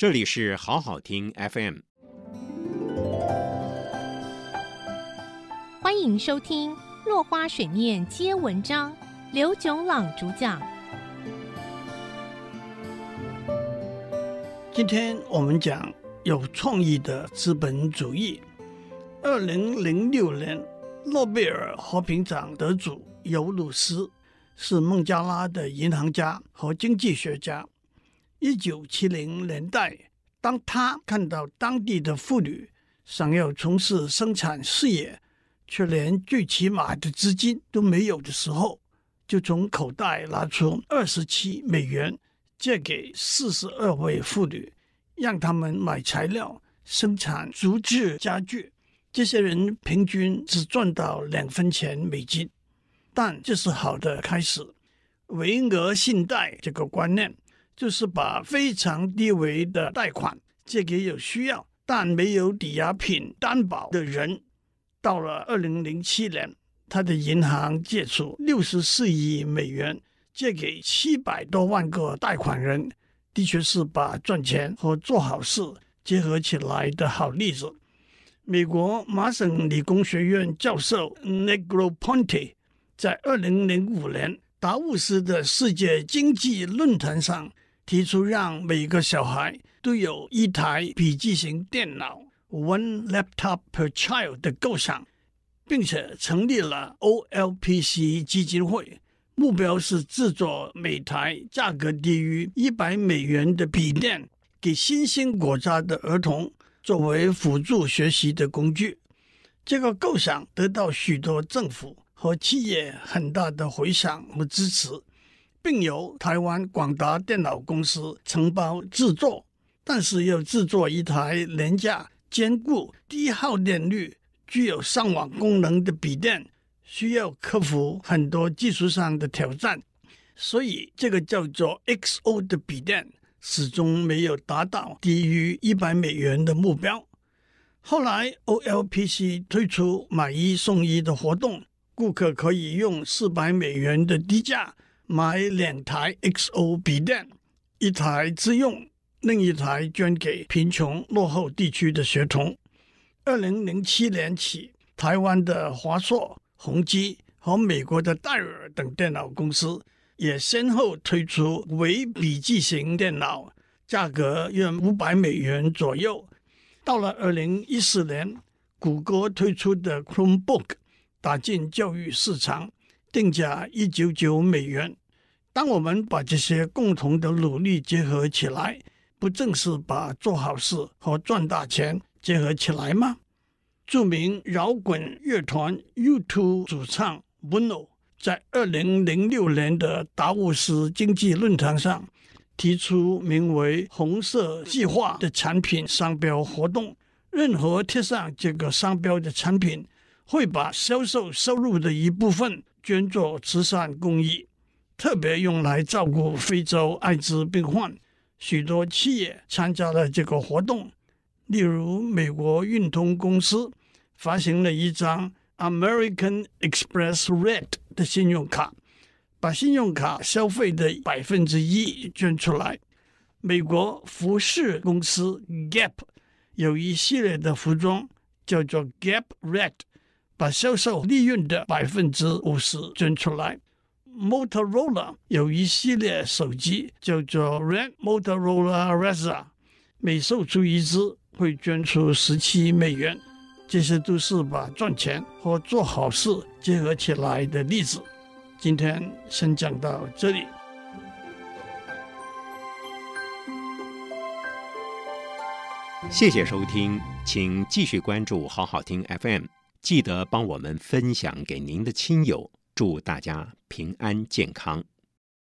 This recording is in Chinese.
这里是好好听 FM，欢迎收听《落花水面皆文章》，刘炯朗主讲。今天我们讲有创意的资本主义。二零零六年诺贝尔和平奖得主尤努斯是孟加拉的银行家和经济学家。一九七零年代，当他看到当地的妇女想要从事生产事业，却连最起码的资金都没有的时候，就从口袋拿出二十七美元借给四十二位妇女，让他们买材料生产竹制家具。这些人平均只赚到两分钱美金，但这是好的开始。维俄信贷这个观念。就是把非常低维的贷款借给有需要但没有抵押品担保的人。到了二零零七年，他的银行借出六十四亿美元借给七百多万个贷款人，的确是把赚钱和做好事结合起来的好例子。美国麻省理工学院教授 Negroponte 在二零零五年达沃斯的世界经济论坛上。提出让每个小孩都有一台笔记型电脑 （One Laptop per Child） 的构想，并且成立了 OLPC 基金会，目标是制作每台价格低于一百美元的笔电，给新兴国家的儿童作为辅助学习的工具。这个构想得到许多政府和企业很大的回响和支持。并由台湾广达电脑公司承包制作，但是要制作一台廉价、坚固、低耗电率、具有上网功能的笔电，需要克服很多技术上的挑战。所以，这个叫做 XO 的笔电始终没有达到低于一百美元的目标。后来，OLPC 推出买一送一的活动，顾客可以用四百美元的低价。买两台 XO 笔电，一台自用，另一台捐给贫穷落后地区的学童。二零零七年起，台湾的华硕、宏基和美国的戴尔等电脑公司也先后推出微笔记型电脑，价格约五百美元左右。到了二零一四年，谷歌推出的 Chromebook 打进教育市场，定价一九九美元。当我们把这些共同的努力结合起来，不正是把做好事和赚大钱结合起来吗？著名摇滚乐团 U2 主唱 Bono 在2006年的达沃斯经济论坛上，提出名为“红色计划”的产品商标活动。任何贴上这个商标的产品，会把销售收入的一部分捐作慈善公益。特别用来照顾非洲艾滋病患，许多企业参加了这个活动，例如美国运通公司发行了一张 American Express Red 的信用卡，把信用卡消费的百分之一捐出来。美国服饰公司 Gap 有一系列的服装叫做 Gap Red，把销售利润的百分之五十捐出来。Motorola 有一系列手机叫做 Red Motorola Razr，每售出一只会捐出十七美元。这些都是把赚钱和做好事结合起来的例子。今天先讲到这里。谢谢收听，请继续关注好好听 FM，记得帮我们分享给您的亲友。祝大家平安健康。